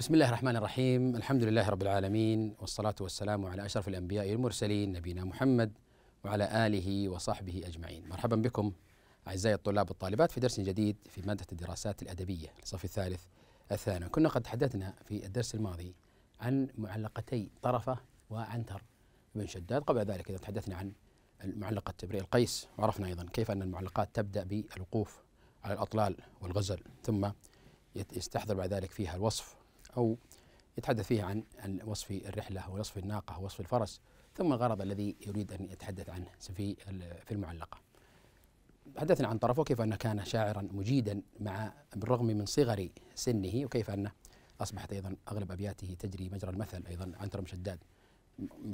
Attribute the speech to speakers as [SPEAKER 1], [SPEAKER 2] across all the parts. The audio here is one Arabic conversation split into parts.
[SPEAKER 1] بسم الله الرحمن الرحيم الحمد لله رب العالمين والصلاة والسلام على أشرف الأنبياء والمرسلين نبينا محمد وعلى آله وصحبه أجمعين مرحبا بكم أعزائي الطلاب والطالبات في درس جديد في مادة الدراسات الأدبية الصف الثالث الثانوي كنا قد تحدثنا في الدرس الماضي عن معلقتي طرفة وعنتر بن شداد قبل ذلك إذا تحدثنا عن معلقة تبريء القيس وعرفنا أيضا كيف أن المعلقات تبدأ بالوقوف على الأطلال والغزل ثم يستحضر بعد ذلك فيها الوصف أو يتحدث فيها عن عن وصف الرحلة ووصف الناقة ووصف الفرس ثم الغرض الذي يريد أن يتحدث عنه في في المعلقة حدثنا عن طرفه كيف أنه كان شاعرا مجيدا مع بالرغم من صغر سنه وكيف أنه أصبحت أيضا أغلب أبياته تجري مجرى المثل أيضا عن ترم شداد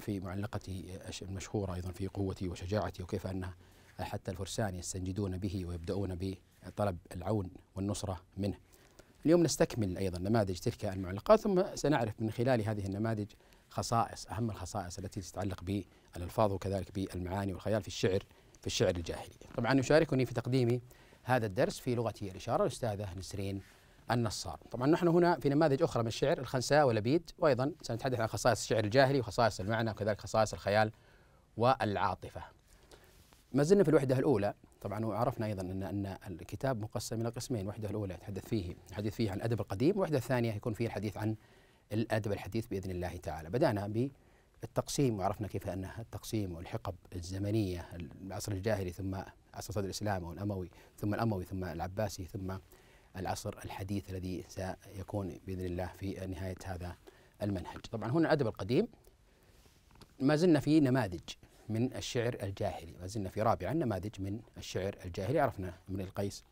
[SPEAKER 1] في معلقته المشهورة أيضا في قوته وشجاعته وكيف أن حتى الفرسان يستنجدون به ويبدأون بطلب العون والنصرة منه اليوم نستكمل أيضا نماذج تلك المعلقات ثم سنعرف من خلال هذه النماذج خصائص أهم الخصائص التي تتعلق بالألفاظ وكذلك بالمعاني والخيال في الشعر في الشعر الجاهلي طبعا يشاركني في تقديم هذا الدرس في لغة الإشارة الأستاذة نسرين النصار طبعا نحن هنا في نماذج أخرى من الشعر الخنساء ولبيد وأيضا سنتحدث عن خصائص الشعر الجاهلي وخصائص المعنى وكذلك خصائص الخيال والعاطفة ما زلنا في الوحدة الأولى طبعا وعرفنا ايضا ان ان الكتاب مقسم الى قسمين، وحده الاولى يتحدث فيه حديث فيه عن الادب القديم، وحده الثانيه يكون فيه الحديث عن الادب الحديث باذن الله تعالى. بدانا بالتقسيم وعرفنا كيف ان التقسيم والحقب الزمنيه العصر الجاهلي ثم عصر صدر الاسلام والاموي ثم الاموي ثم العباسي ثم العصر الحديث الذي سيكون باذن الله في نهايه هذا المنهج. طبعا هنا الادب القديم ما زلنا في نماذج من الشعر الجاهلي ما زلنا في رابع نماذج من الشعر الجاهلي عرفنا امرئ القيس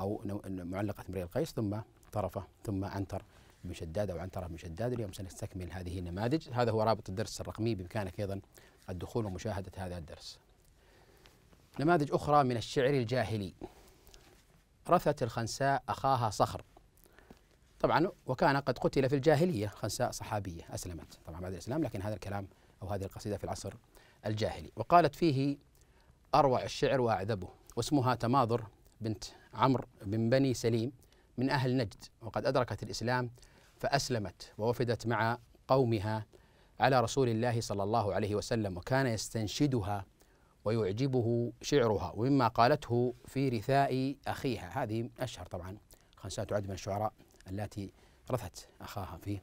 [SPEAKER 1] أو معلقة امرئ القيس ثم طرفة ثم عنتر بن شداد أو عنترة بن شداد اليوم سنستكمل هذه النماذج هذا هو رابط الدرس الرقمي بإمكانك أيضا الدخول ومشاهدة هذا الدرس نماذج أخرى من الشعر الجاهلي رثت الخنساء أخاها صخر طبعا وكان قد قتل في الجاهلية خنساء صحابية أسلمت طبعا بعد الإسلام لكن هذا الكلام أو هذه القصيدة في العصر الجاهلي وقالت فيه أروع الشعر وأعذبه واسمها تماضر بنت عمرو بن بني سليم من أهل نجد وقد أدركت الإسلام فأسلمت ووفدت مع قومها على رسول الله صلى الله عليه وسلم وكان يستنشدها ويعجبه شعرها ومما قالته في رثاء أخيها هذه أشهر طبعا خمسات تعد من الشعراء التي رثت أخاها في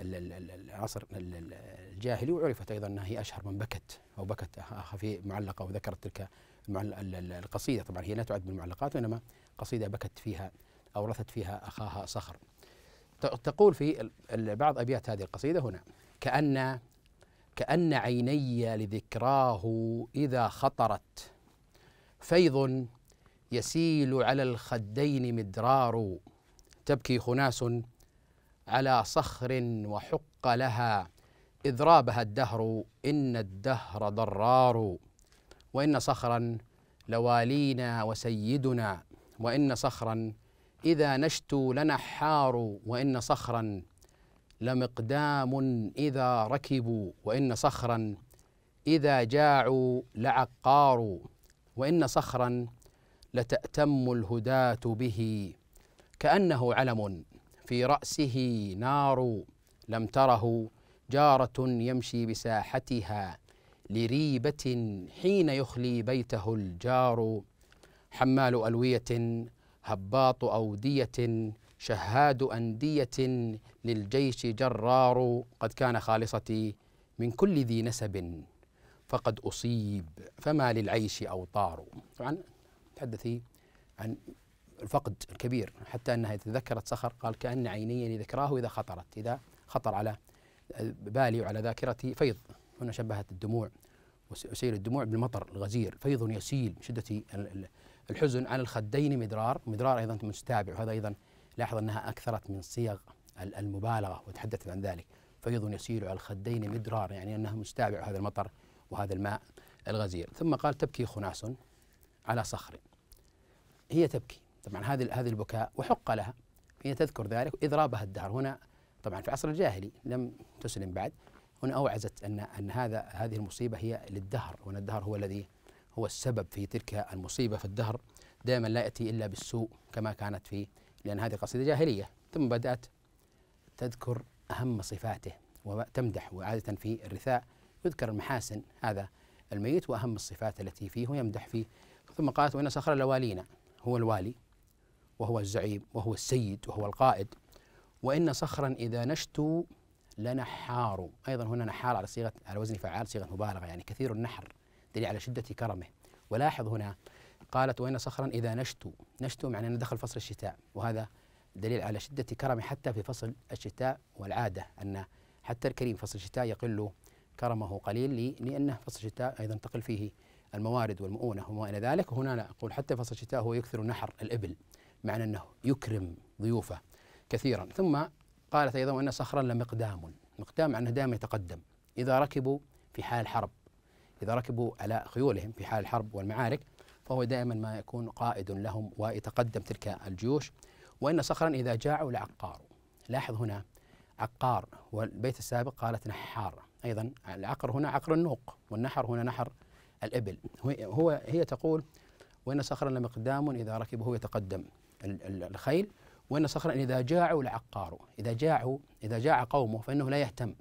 [SPEAKER 1] العصر الجاهلي وعرفت ايضا انها هي اشهر من بكت او بكت في معلقه وذكرت تلك القصيده طبعا هي لا تعد من المعلقات وانما قصيده بكت فيها اورثت فيها اخاها صخر تقول في بعض ابيات هذه القصيده هنا كان كان عيني لذكراه اذا خطرت فيض يسيل على الخدين مدرار تبكي خناس على صخر وحق لها إذ رابها الدهر إن الدهر ضرار وإن صخرا لوالينا وسيدنا وإن صخرا إذا لنا لنحار وإن صخرا لمقدام إذا ركبوا وإن صخرا إذا جاعوا لعقار وإن صخرا لتأتم الهداة به كأنه علم في رأسه نار لم تره جارة يمشي بساحتها لريبة حين يخلي بيته الجار حمال ألوية هباط أودية شهاد أندية للجيش جرار قد كان خالصتي من كل ذي نسب فقد أصيب فما للعيش أوطار طبعا تحدثي عن الفقد الكبير حتى أنها إذا تذكرت صخر قال كأن عيني لذكراه يعني إذا خطرت إذا خطر على آه، بالي وعلى ذاكرتي فيض هنا شبهت الدموع وسيل الدموع بالمطر الغزير فيض يسيل من شدة الحزن على الخدين مدرار مدرار أيضا مستابع وهذا أيضا لاحظ أنها أكثرت من صيغ المبالغة وتحدثت عن ذلك فيض يسيل على الخدين مدرار يعني أنها مستابع هذا المطر وهذا الماء الغزير ثم قال تبكي خناس على صخر هي تبكي طبعا هذه هذه البكاء وحق لها هي تذكر ذلك اضرابها الدهر هنا طبعا في عصر الجاهلي لم تسلم بعد هنا أوعزت أن أن هذا هذه المصيبة هي للدهر وأن الدهر هو الذي هو السبب في تلك المصيبة فالدهر دائما لا يأتي إلا بالسوء كما كانت في لأن هذه قصيدة جاهلية ثم بدأت تذكر أهم صفاته وتمدح وعادة في الرثاء يذكر المحاسن هذا الميت وأهم الصفات التي فيه ويمدح فيه ثم قالت وإن سخر لوالينا هو الوالي وهو الزعيم وهو السيد وهو القائد وإن صخرا إذا نشتوا لنحار أيضا هنا نحار على صيغة على وزن فعال صيغة مبالغة يعني كثير النحر دليل على شدة كرمه ولاحظ هنا قالت وإن صخرا إذا نشتوا نشتوا معنى أنه دخل فصل الشتاء وهذا دليل على شدة كرمه حتى في فصل الشتاء والعادة أن حتى الكريم فصل الشتاء يقل كرمه قليل لأنه فصل الشتاء أيضا تقل فيه الموارد والمؤونة وما إلى ذلك هنا أقول حتى فصل الشتاء هو يكثر نحر الإبل معنى أنه يكرم ضيوفه كثيرا ثم قالت أيضا وأن صخرا لمقدام مقدام أنه دائما يتقدم إذا ركبوا في حال حرب إذا ركبوا على خيولهم في حال الحرب والمعارك فهو دائما ما يكون قائد لهم ويتقدم تلك الجيوش وإن صخرا إذا جاعوا لعقاروا لاحظ هنا عقار والبيت السابق قالت نحار أيضا العقر هنا عقر النوق والنحر هنا نحر الإبل هو هي تقول وإن صخرا لمقدام إذا ركبه يتقدم الخيل وأن صخرا إذا جاعوا لعقاروا إذا جاعوا إذا جاع قومه فإنه لا يهتم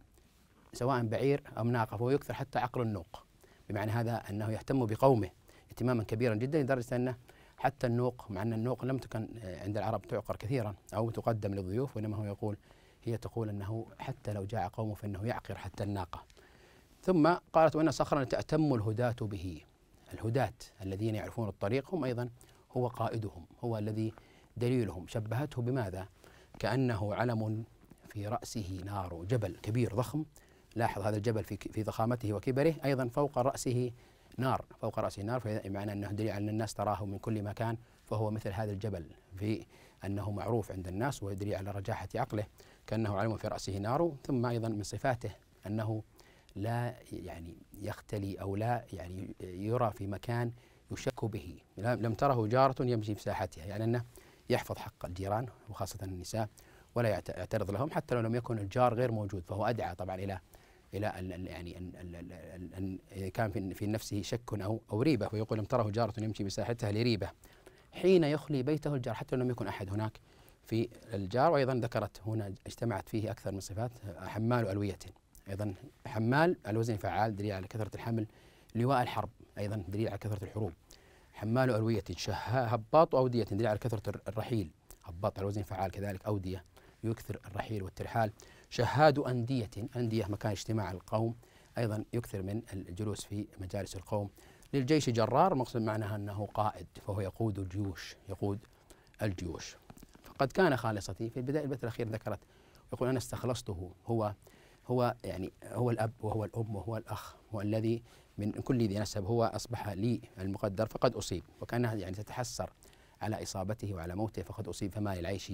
[SPEAKER 1] سواء بعير أو ناقة فهو يكثر حتى عقل النوق بمعنى هذا أنه يهتم بقومه اهتماما كبيرا جدا لدرجة أنه حتى النوق مع أن النوق لم تكن عند العرب تعقر كثيرا أو تقدم للضيوف وإنما هو يقول هي تقول أنه حتى لو جاع قومه فإنه يعقر حتى الناقة ثم قالت وأن صخرا تأتم الهداة به الهداة الذين يعرفون الطريق هم أيضا هو قائدهم هو الذي دليلهم شبهته بماذا؟ كأنه علم في رأسه نار جبل كبير ضخم لاحظ هذا الجبل في, في ضخامته وكبره أيضا فوق رأسه نار فوق رأسه نار بمعنى أنه دليل على أن الناس تراه من كل مكان فهو مثل هذا الجبل في أنه معروف عند الناس ويدري على رجاحة عقله كأنه علم في رأسه نار ثم أيضا من صفاته أنه لا يعني يختلي أو لا يعني يرى في مكان يشك به لم تره جارة يمشي في ساحتها يعني أنه يحفظ حق الجيران وخاصة النساء ولا يعترض لهم حتى لو لم يكن الجار غير موجود فهو أدعى طبعا إلى إلى يعني أن كان في, في نفسه شك أو أو ريبة ويقول لم تره جارة يمشي بساحتها لريبة حين يخلي بيته الجار حتى لو لم يكن أحد هناك في الجار وأيضا ذكرت هنا اجتمعت فيه أكثر من صفات حمال ألوية أيضا حمال الوزن فعال دليل على كثرة الحمل لواء الحرب أيضا دليل على كثرة الحروب حمال ألوية شهاء هباط أودية دليل على كثرة الرحيل هباط على وزن فعال كذلك أودية يكثر الرحيل والترحال شهاد أندية أندية مكان اجتماع القوم أيضا يكثر من الجلوس في مجالس القوم للجيش جرار مقصد معناها أنه قائد فهو يقود الجيوش يقود الجيوش فقد كان خالصتي في البداية البيت الأخير ذكرت يقول أنا استخلصته هو هو يعني هو الأب وهو الأم وهو الأخ هو الذي من كل ذي نسب هو أصبح لي المقدر فقد أصيب وكأنها يعني تتحسر على إصابته وعلى موته فقد أصيب فما للعيش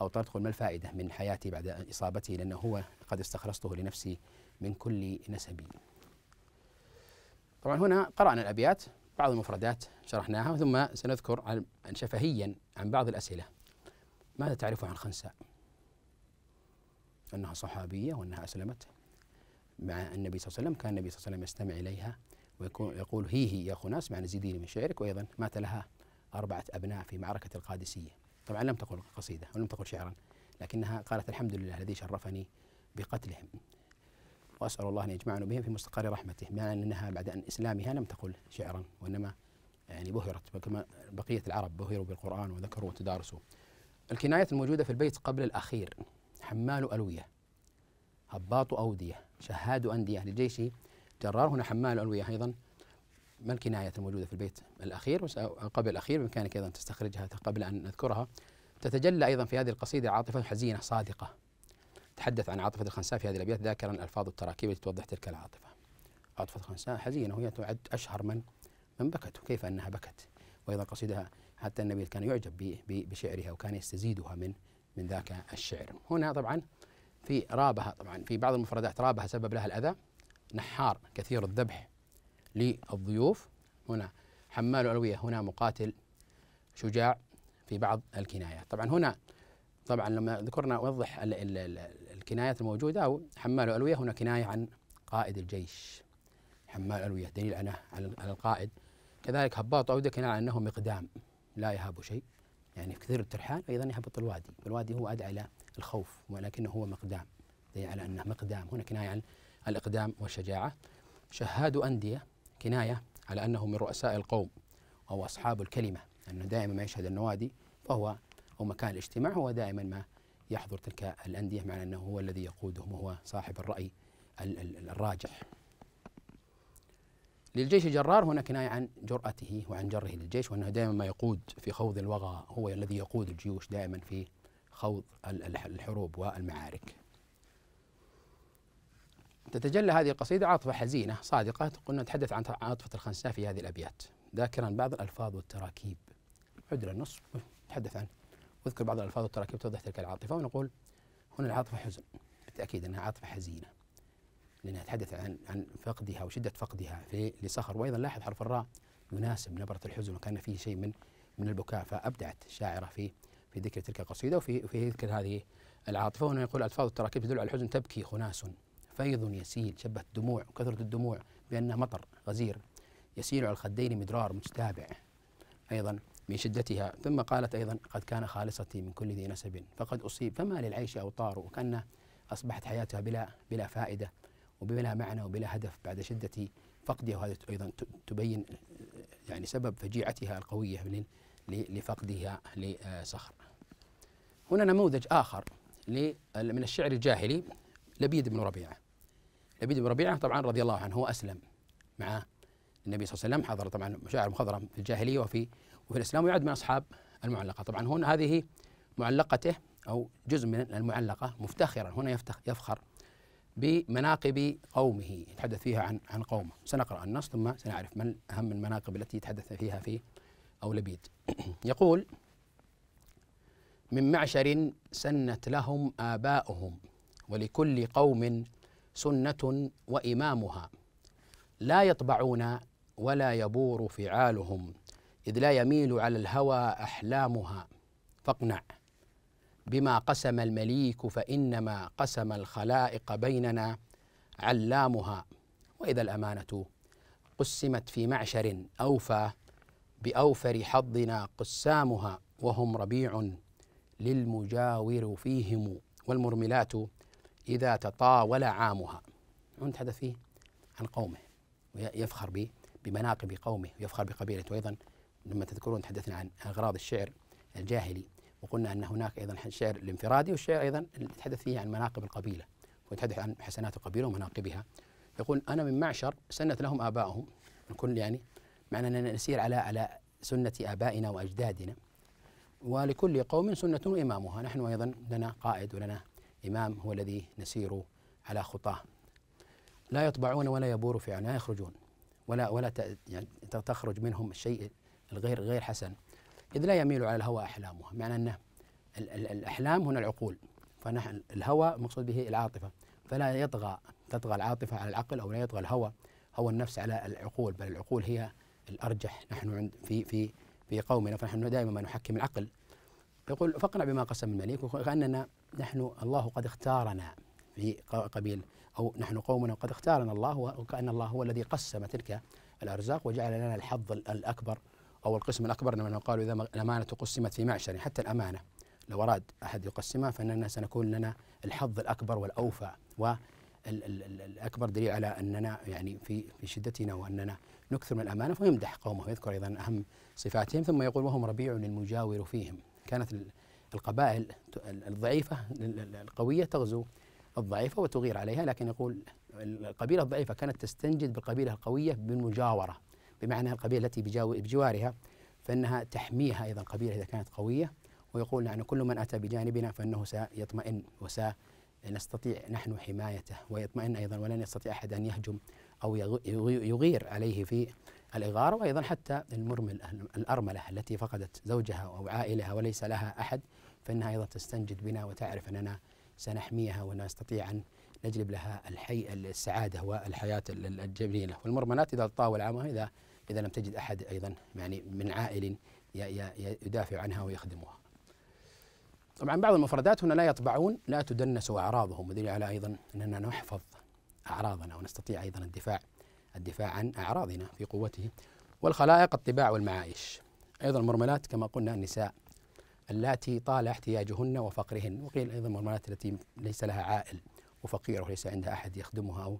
[SPEAKER 1] أو تقول ما الفائدة من حياتي بعد إصابتي لأنه هو قد استخلصته لنفسي من كل نسبي طبعا هنا قرأنا الأبيات بعض المفردات شرحناها ثم سنذكر عن شفهيا عن بعض الأسئلة ماذا تعرف عن خنساء؟ أنها صحابية وأنها أسلمت مع النبي صلى الله عليه وسلم كان النبي صلى الله عليه وسلم يستمع إليها ويكون يقول هي يا خناس مع معنى زيديني من شعرك وأيضا مات لها أربعة أبناء في معركة القادسية طبعا لم تقل قصيدة ولم تقل شعرا لكنها قالت الحمد لله الذي شرفني بقتلهم وأسأل الله أن يجمعنا بهم في مستقر رحمته مع أنها بعد أن إسلامها لم تقل شعرا وإنما يعني بهرت كما بقية العرب بهروا بالقرآن وذكروا وتدارسوا الكناية الموجودة في البيت قبل الأخير حمال ألوية هباط أودية شهاد أندية للجيش جرار هنا حمال علوية أيضا ما الكناية الموجودة في البيت الأخير قبل الأخير بإمكانك أيضا تستخرجها قبل أن نذكرها تتجلى أيضا في هذه القصيدة عاطفة حزينة صادقة تحدث عن عاطفة الخنساء في هذه الأبيات ذاكرا الألفاظ التراكيب التي توضح تلك العاطفة عاطفة الخنساء حزينة وهي تعد أشهر من من بكت وكيف أنها بكت وأيضا قصيدها حتى النبي كان يعجب بشعرها وكان يستزيدها من من ذاك الشعر هنا طبعا في رابها طبعا في بعض المفردات رابها سبب لها الأذى نحار كثير الذبح للضيوف هنا حمال ألوية هنا مقاتل شجاع في بعض الكنايات طبعا هنا طبعا لما ذكرنا وضح الكنايات الموجودة أو حمال ألوية هنا كناية عن قائد الجيش حمال ألوية دليل عنه على القائد كذلك هباط عودة كناية أنه مقدام لا يهاب شيء يعني كثير الترحال أيضا يهبط الوادي والوادي هو أدعى إلى الخوف ولكنه هو مقدام دليل على أنه مقدام هنا كناية عن الإقدام والشجاعة شهاد أندية كناية على أنه من رؤساء القوم أو أصحاب الكلمة أنه دائما ما يشهد النوادي فهو أو مكان الاجتماع هو دائما ما يحضر تلك الأندية مع أنه هو الذي يقودهم وهو صاحب الرأي الراجح للجيش جرار هنا كناية عن جرأته وعن جره للجيش وأنه دائما ما يقود في خوض الوغى هو الذي يقود الجيوش دائما في خوض الحروب والمعارك تتجلى هذه القصيدة عاطفة حزينة صادقة قلنا نتحدث عن عاطفة الخنساء في هذه الأبيات ذاكرا بعض الألفاظ والتراكيب عد إلى النص نتحدث عن أذكر بعض الألفاظ والتراكيب توضح تلك العاطفة ونقول هنا العاطفة حزن بالتأكيد أنها عاطفة حزينة لأنها تحدث عن عن فقدها وشدة فقدها في لصخر وأيضا لاحظ حرف الراء يناسب نبرة الحزن وكان فيه شيء من من البكاء فأبدعت الشاعرة في في ذكر تلك القصيدة وفي في ذكر هذه العاطفة وهنا يقول ألفاظ التراكيب تدل على الحزن تبكي خناس فيض يسيل شبهت الدموع وكثرة الدموع بأنها مطر غزير يسيل على الخدين مدرار متتابع أيضا من شدتها ثم قالت أيضا قد كان خالصتي من كل ذي نسب فقد أصيب فما للعيش أوطار وكأن أصبحت حياتها بلا بلا فائدة وبلا معنى وبلا هدف بعد شدة فقدها وهذا أيضا تبين يعني سبب فجيعتها القوية لفقدها لصخر هنا نموذج آخر من الشعر الجاهلي لبيد بن ربيعة لبيد بن ربيعة طبعا رضي الله عنه هو أسلم مع النبي صلى الله عليه وسلم حضر طبعا مشاعر مخضرم في الجاهلية وفي وفي الإسلام ويعد من أصحاب المعلقة طبعا هنا هذه معلقته أو جزء من المعلقة مفتخرا هنا يفخر بمناقب قومه يتحدث فيها عن عن قومه سنقرأ النص ثم سنعرف من أهم المناقب التي تحدث فيها في أو لبيد يقول من معشر سنت لهم آباؤهم ولكل قوم سنة وإمامها لا يطبعون ولا يبور فعالهم إذ لا يميل على الهوى أحلامها فاقنع بما قسم المليك فإنما قسم الخلائق بيننا علامها وإذا الأمانة قسمت في معشر أوفى بأوفر حظنا قسامها وهم ربيع للمجاور فيهم والمرملات إذا تطاول عامها هذا فيه عن قومه ويفخر به بمناقب قومه ويفخر بقبيلته أيضا لما تذكرون تحدثنا عن أغراض الشعر الجاهلي وقلنا أن هناك أيضا الشعر الانفرادي والشعر أيضا يتحدث فيه عن مناقب القبيلة ويتحدث عن حسنات القبيلة ومناقبها يقول أنا من معشر سنت لهم آبائهم نكون يعني معنى أننا نسير على على سنة آبائنا وأجدادنا ولكل قوم سنة إمامها نحن أيضا لنا قائد ولنا إمام هو الذي نسير على خطاه لا يطبعون ولا يبور في لا يخرجون ولا ولا يعني تخرج منهم الشيء الغير غير حسن إذ لا يميل على الهوى أحلامها معنى أن الأحلام هنا العقول فنحن الهوى مقصود به العاطفة فلا يطغى تطغى العاطفة على العقل أو لا يطغى الهوى هو النفس على العقول بل العقول هي الأرجح نحن عند في في في قومنا فنحن دائما ما نحكم العقل يقول فاقنع بما قسم الملك وكأننا نحن الله قد اختارنا في قبيل أو نحن قومنا قد اختارنا الله وكأن الله هو الذي قسم تلك الأرزاق وجعل لنا الحظ الأكبر أو القسم الأكبر لما قالوا إذا الأمانة قسمت في معشر حتى الأمانة لو أراد أحد يقسمها فإننا سنكون لنا الحظ الأكبر والأوفى الاكبر دليل على اننا يعني في في شدتنا واننا نكثر من الامانه فهو يمدح قومه ويذكر ايضا اهم صفاتهم ثم يقول وهم ربيع المجاور فيهم كانت القبائل الضعيفه القويه تغزو الضعيفه وتغير عليها لكن يقول القبيله الضعيفه كانت تستنجد بالقبيله القويه بالمجاوره بمعنى القبيله التي بجوارها فانها تحميها ايضا القبيله اذا كانت قويه ويقول يعني كل من اتى بجانبنا فانه سيطمئن وسيطمئن نستطيع نحن حمايته ويطمئن أيضا ولن يستطيع أحد أن يهجم أو يغير عليه في الإغارة وأيضا حتى المرمل الأرملة التي فقدت زوجها أو عائلها وليس لها أحد فإنها أيضا تستنجد بنا وتعرف أننا سنحميها ونستطيع أن نجلب لها الحي السعادة والحياة الجميلة والمرملات إذا تطاول عامها إذا إذا لم تجد أحد أيضا يعني من عائل يدافع عنها ويخدمها طبعا بعض المفردات هنا لا يطبعون لا تدنس أعراضهم ودليل على أيضا أننا نحفظ أعراضنا ونستطيع أيضا الدفاع الدفاع عن أعراضنا في قوته والخلائق الطباع والمعايش أيضا المرملات كما قلنا النساء اللاتي طال احتياجهن وفقرهن وقيل أيضا المرملات التي ليس لها عائل وفقيرة وليس عندها أحد يخدمها أو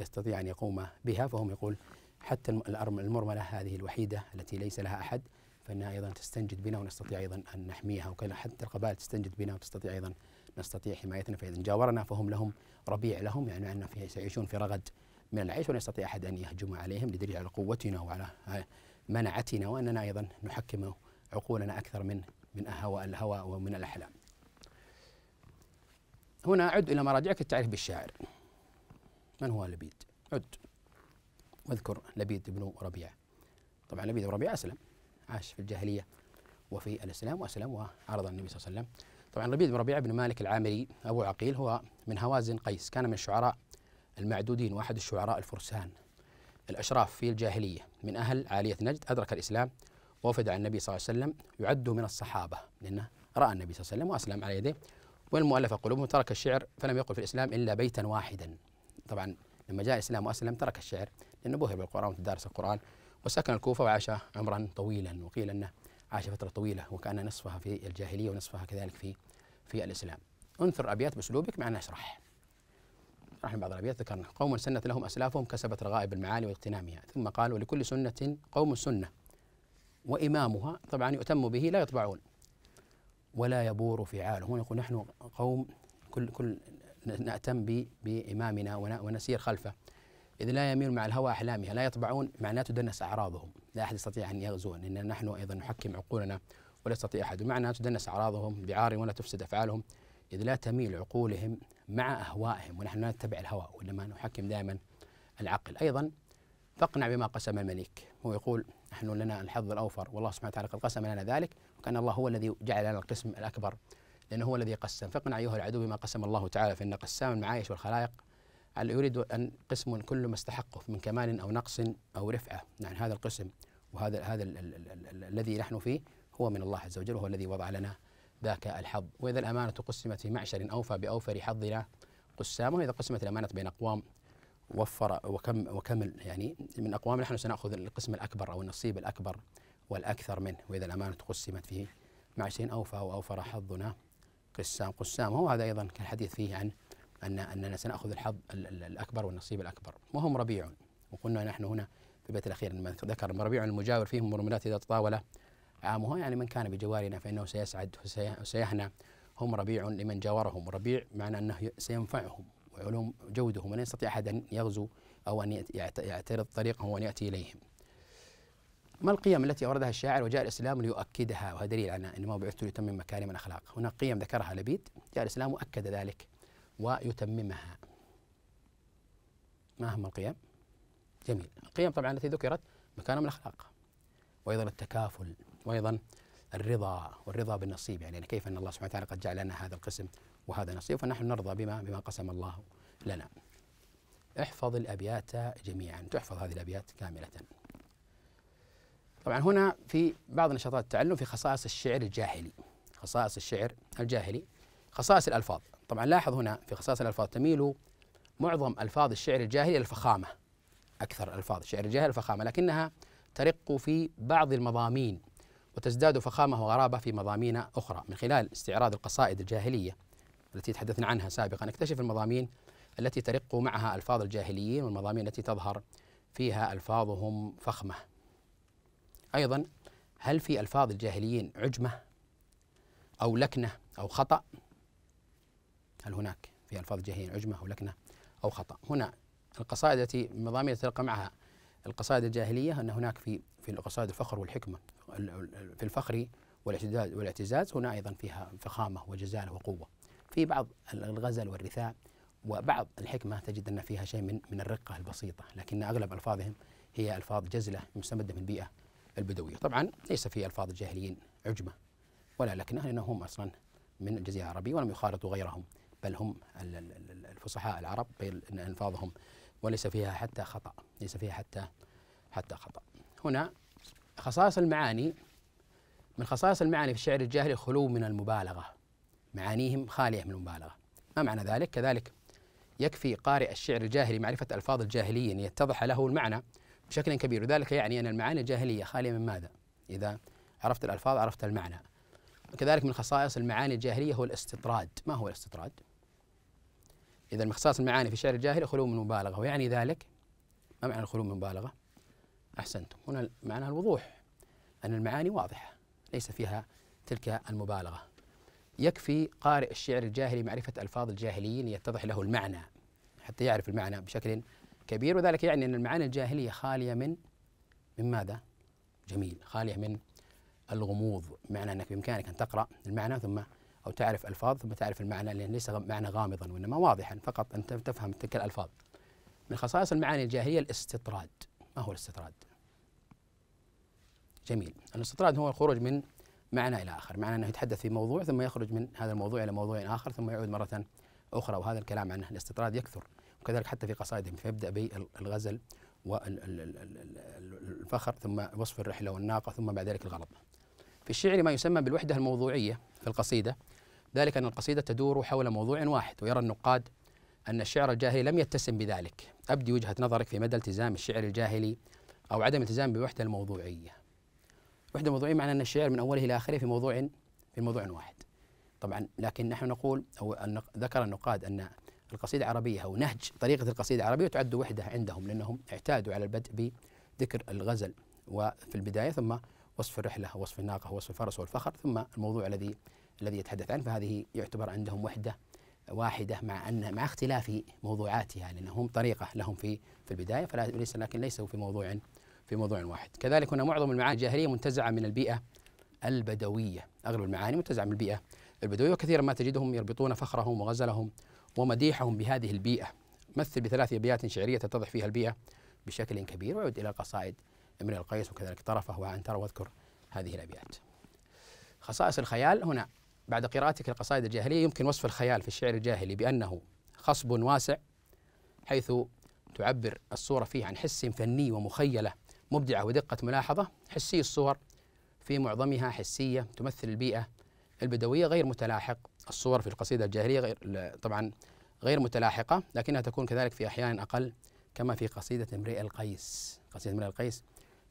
[SPEAKER 1] يستطيع أن يقوم بها فهم يقول حتى المرملة هذه الوحيدة التي ليس لها أحد فانها ايضا تستنجد بنا ونستطيع ايضا ان نحميها وكان حتى القبائل تستنجد بنا وتستطيع ايضا نستطيع حمايتنا فاذا جاورنا فهم لهم ربيع لهم يعني ان سيعيشون في رغد من العيش ولا يستطيع احد ان يهجم عليهم لدليل على قوتنا وعلى منعتنا واننا ايضا نحكم عقولنا اكثر من من هوى الهوى ومن الاحلام. هنا عد الى مراجعك التعريف بالشاعر. من هو لبيد؟ عد واذكر لبيد بن ربيعه. طبعا لبيد بن ربيعه اسلم عاش في الجاهلية وفي الإسلام وأسلم وعرض النبي صلى الله عليه وسلم طبعا ربيع بن ربيعة بن مالك العامري أبو عقيل هو من هوازن قيس كان من الشعراء المعدودين وأحد الشعراء الفرسان الأشراف في الجاهلية من أهل عالية نجد أدرك الإسلام ووفد على النبي صلى الله عليه وسلم يعد من الصحابة لأنه رأى النبي صلى الله عليه وسلم وأسلم على يديه والمؤلفة قلوبهم ترك الشعر فلم يقل في الإسلام إلا بيتا واحدا طبعا لما جاء الإسلام وأسلم ترك الشعر لأنه بوهر بالقرآن وتدارس القرآن وسكن الكوفة وعاش عمرا طويلا وقيل أنه عاش فترة طويلة وكان نصفها في الجاهلية ونصفها كذلك في في الإسلام انثر أبيات بأسلوبك مع أن أشرح شرحنا بعض الأبيات ذكرنا قوم سنت لهم أسلافهم كسبت رغائب المعالي واغتنامها ثم قال ولكل سنة قوم سنة وإمامها طبعا يؤتم به لا يطبعون ولا يبور فعاله هنا يقول نحن قوم كل كل نأتم بإمامنا ونسير خلفه إذ لا يميل مع الهوى أحلامها لا يطبعون معناته تدنس أعراضهم لا أحد يستطيع أن يغزون إن نحن أيضا نحكم عقولنا ولا يستطيع أحد معناته تدنس أعراضهم بعار ولا تفسد أفعالهم إذ لا تميل عقولهم مع أهوائهم ونحن لا نتبع الهوى وإنما نحكم دائما العقل أيضا فاقنع بما قسم المليك هو يقول نحن لنا الحظ الأوفر والله سبحانه وتعالى قد قسم لنا ذلك وكان الله هو الذي جعل لنا القسم الأكبر لأنه هو الذي قسم فاقنع أيها العدو بما قسم الله تعالى فإن قسام المعايش والخلائق ألا يريد أن قسم كل ما استحقه من كمال أو نقص أو رفعة يعني هذا القسم وهذا هذا الذي نحن فيه هو من الله عز وجل وهو الذي وضع لنا ذاك الحظ وإذا الأمانة قسمت في معشر أوفى بأوفر حظنا قسامه وإذا قسمت الأمانة بين أقوام وفر وكم وكمل يعني من أقوام نحن سنأخذ القسم الأكبر أو النصيب الأكبر والأكثر منه وإذا الأمانة قسمت فيه معشر أوفى وأوفر حظنا قسام قسام وهذا أيضا كالحديث فيه عن أن أننا سنأخذ الحظ الأكبر والنصيب الأكبر وهم ربيع وقلنا نحن هنا في البيت الأخير لما ذكر ربيع المجاور فيهم مرملات إذا تطاول عامه يعني من كان بجوارنا فإنه سيسعد وسيهنى هم ربيع لمن جاورهم ربيع معنى أنه سينفعهم وعلوم جودهم ولا يستطيع أحد أن يغزو أو أن يعترض طريقهم وأن يأتي إليهم ما القيم التي أوردها الشاعر وجاء الإسلام ليؤكدها وهذا دليل على أنما بعثت لأتمم مكارم الأخلاق هناك قيم ذكرها لبيد جاء الإسلام وأكد ذلك ويتممها ما هم القيم؟ جميل القيم طبعا التي ذكرت من الأخلاق وأيضا التكافل وأيضا الرضا والرضا بالنصيب يعني كيف أن الله سبحانه وتعالى قد جعل لنا هذا القسم وهذا النصيب فنحن نرضى بما بما قسم الله لنا احفظ الأبيات جميعا تحفظ هذه الأبيات كاملة طبعا هنا في بعض نشاطات التعلم في خصائص الشعر الجاهلي خصائص الشعر الجاهلي خصائص الألفاظ طبعا لاحظ هنا في خصائص الألفاظ تميل معظم ألفاظ الشعر الجاهلي الفخامة أكثر ألفاظ الشعر الجاهلي الفخامة لكنها ترق في بعض المضامين وتزداد فخامة وغرابة في مضامين أخرى من خلال استعراض القصائد الجاهلية التي تحدثنا عنها سابقا نكتشف المضامين التي ترق معها ألفاظ الجاهليين والمضامين التي تظهر فيها ألفاظهم فخمة أيضا هل في ألفاظ الجاهليين عجمة أو لكنة أو خطأ هل هناك في ألفاظ جهين عجمة أو لكنة أو خطأ هنا القصائد التي مضامين تتلقى معها القصائد الجاهلية أن هناك في في القصائد الفخر والحكمة في الفخر والاعتزاز والاعتزاز هنا أيضا فيها فخامة وجزالة وقوة في بعض الغزل والرثاء وبعض الحكمة تجد أن فيها شيء من من الرقة البسيطة لكن أغلب ألفاظهم هي ألفاظ جزلة مستمدة من البيئة البدوية طبعا ليس في ألفاظ الجاهليين عجمة ولا لكنه لأنهم أصلا من الجزيرة العربية ولم يخالطوا غيرهم بل هم الفصحاء العرب بين ألفاظهم وليس فيها حتى خطأ ليس فيها حتى حتى خطأ هنا خصائص المعاني من خصائص المعاني في الشعر الجاهلي خلو من المبالغة معانيهم خالية من المبالغة ما معنى ذلك؟ كذلك يكفي قارئ الشعر الجاهلي معرفة ألفاظ الجاهلية أن يتضح له المعنى بشكل كبير وذلك يعني أن المعاني الجاهلية خالية من ماذا؟ إذا عرفت الألفاظ عرفت المعنى كذلك من خصائص المعاني الجاهلية هو الاستطراد ما هو الاستطراد؟ إذا اختصاص المعاني في الشعر الجاهلي خلو من مبالغة ويعني ذلك ما معنى الخلو من مبالغة؟ أحسنتم هنا معناها الوضوح أن المعاني واضحة ليس فيها تلك المبالغة يكفي قارئ الشعر الجاهلي معرفة ألفاظ الجاهليين ليتضح له المعنى حتى يعرف المعنى بشكل كبير وذلك يعني أن المعاني الجاهلية خالية من من ماذا؟ جميل خالية من الغموض بمعنى أنك بإمكانك أن تقرأ المعنى ثم أو تعرف ألفاظ ثم تعرف المعنى لأن ليس معنى غامضا وإنما واضحا فقط أن تفهم تلك الألفاظ من خصائص المعاني الجاهلية الاستطراد ما هو الاستطراد؟ جميل الاستطراد هو الخروج من معنى إلى آخر معنى أنه يتحدث في موضوع ثم يخرج من هذا الموضوع إلى موضوع آخر ثم يعود مرة أخرى وهذا الكلام عنه الاستطراد يكثر وكذلك حتى في قصائدهم فيبدأ بالغزل والفخر ثم وصف الرحلة والناقة ثم بعد ذلك الغلط. في الشعر ما يسمى بالوحدة الموضوعية في القصيدة ذلك أن القصيدة تدور حول موضوع واحد ويرى النقاد أن الشعر الجاهلي لم يتسم بذلك أبدي وجهة نظرك في مدى التزام الشعر الجاهلي أو عدم التزام بالوحدة الموضوعية وحدة الموضوعية معنى أن الشعر من أوله إلى آخره في موضوع في موضوع واحد طبعا لكن نحن نقول أو ذكر النقاد أن القصيدة العربية أو نهج طريقة القصيدة العربية تعد وحدة عندهم لأنهم اعتادوا على البدء بذكر الغزل وفي البداية ثم وصف الرحله وصف الناقه وصف الفرس والفخر ثم الموضوع الذي الذي يتحدث عنه فهذه يعتبر عندهم وحده واحده مع ان مع اختلاف موضوعاتها لانهم طريقه لهم في في البدايه فلا ليس لكن ليسوا في موضوع في موضوع واحد كذلك هنا معظم المعاني الجاهليه منتزعه من البيئه البدويه اغلب المعاني منتزعه من البيئه البدويه وكثيرا ما تجدهم يربطون فخرهم وغزلهم ومديحهم بهذه البيئه مثل بثلاث ابيات شعريه تتضح فيها البيئه بشكل كبير ويعود الى القصائد امرئ القيس وكذلك طرفه وعنتر واذكر هذه الأبيات خصائص الخيال هنا بعد قراءتك القصائد الجاهلية يمكن وصف الخيال في الشعر الجاهلي بأنه خصب واسع حيث تعبر الصورة فيه عن حس فني ومخيلة مبدعة ودقة ملاحظة حسي الصور في معظمها حسية تمثل البيئة البدوية غير متلاحق الصور في القصيدة الجاهلية غير طبعا غير متلاحقة لكنها تكون كذلك في أحيان أقل كما في قصيدة امرئ القيس قصيدة امرئ القيس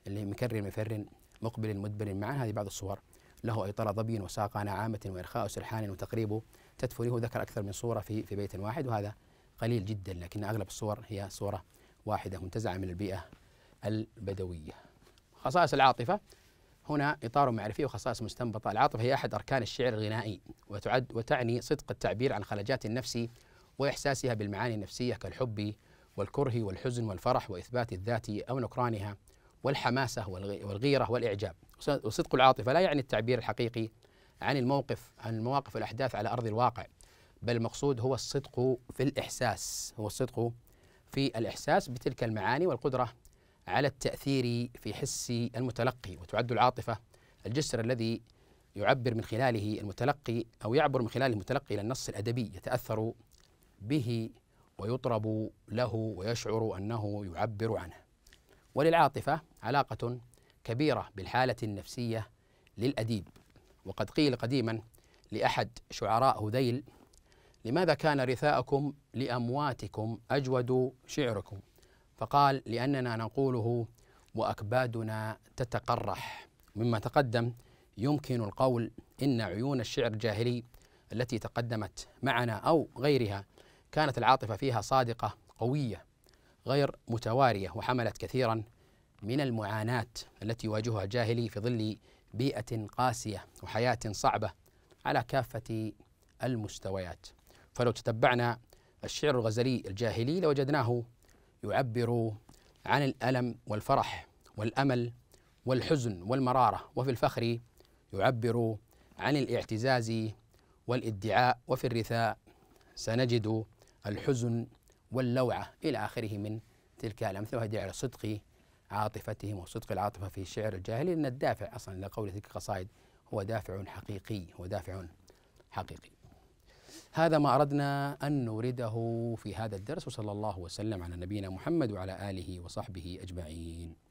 [SPEAKER 1] اللي مكرر مفرن مقبل مدبر معا هذه بعض الصور له أيطال ضبي وساق نعامة وإرخاء سلحان وتقريب تدفنه ذكر أكثر من صورة في في بيت واحد وهذا قليل جدا لكن أغلب الصور هي صورة واحدة منتزعة من البيئة البدوية خصائص العاطفة هنا إطار معرفي وخصائص مستنبطة العاطفة هي أحد أركان الشعر الغنائي وتعد وتعني صدق التعبير عن خلجات النفس وإحساسها بالمعاني النفسية كالحب والكره والحزن والفرح وإثبات الذات أو نكرانها والحماسة والغيرة والإعجاب وصدق العاطفة لا يعني التعبير الحقيقي عن الموقف عن المواقف والأحداث على أرض الواقع بل المقصود هو الصدق في الإحساس هو الصدق في الإحساس بتلك المعاني والقدرة على التأثير في حس المتلقي وتعد العاطفة الجسر الذي يعبر من خلاله المتلقي أو يعبر من خلاله المتلقي إلى النص الأدبي يتأثر به ويطرب له ويشعر أنه يعبر عنه وللعاطفة علاقة كبيرة بالحالة النفسية للأديب وقد قيل قديما لأحد شعراء هذيل لماذا كان رثاءكم لأمواتكم أجود شعركم فقال لأننا نقوله وأكبادنا تتقرح مما تقدم يمكن القول إن عيون الشعر الجاهلي التي تقدمت معنا أو غيرها كانت العاطفة فيها صادقة قوية غير متوارية وحملت كثيرا من المعاناة التي يواجهها الجاهلي في ظل بيئة قاسية وحياة صعبة على كافة المستويات فلو تتبعنا الشعر الغزلي الجاهلي لوجدناه يعبر عن الألم والفرح والأمل والحزن والمرارة وفي الفخر يعبر عن الاعتزاز والادعاء وفي الرثاء سنجد الحزن واللوعة إلى آخره من تلك الأمثلة وهي على صدق عاطفتهم وصدق العاطفة في الشعر الجاهلي لأن الدافع أصلا لقول تلك القصائد هو دافع حقيقي هو دافع حقيقي هذا ما أردنا أن نورده في هذا الدرس وصلى الله وسلم على نبينا محمد وعلى آله وصحبه أجمعين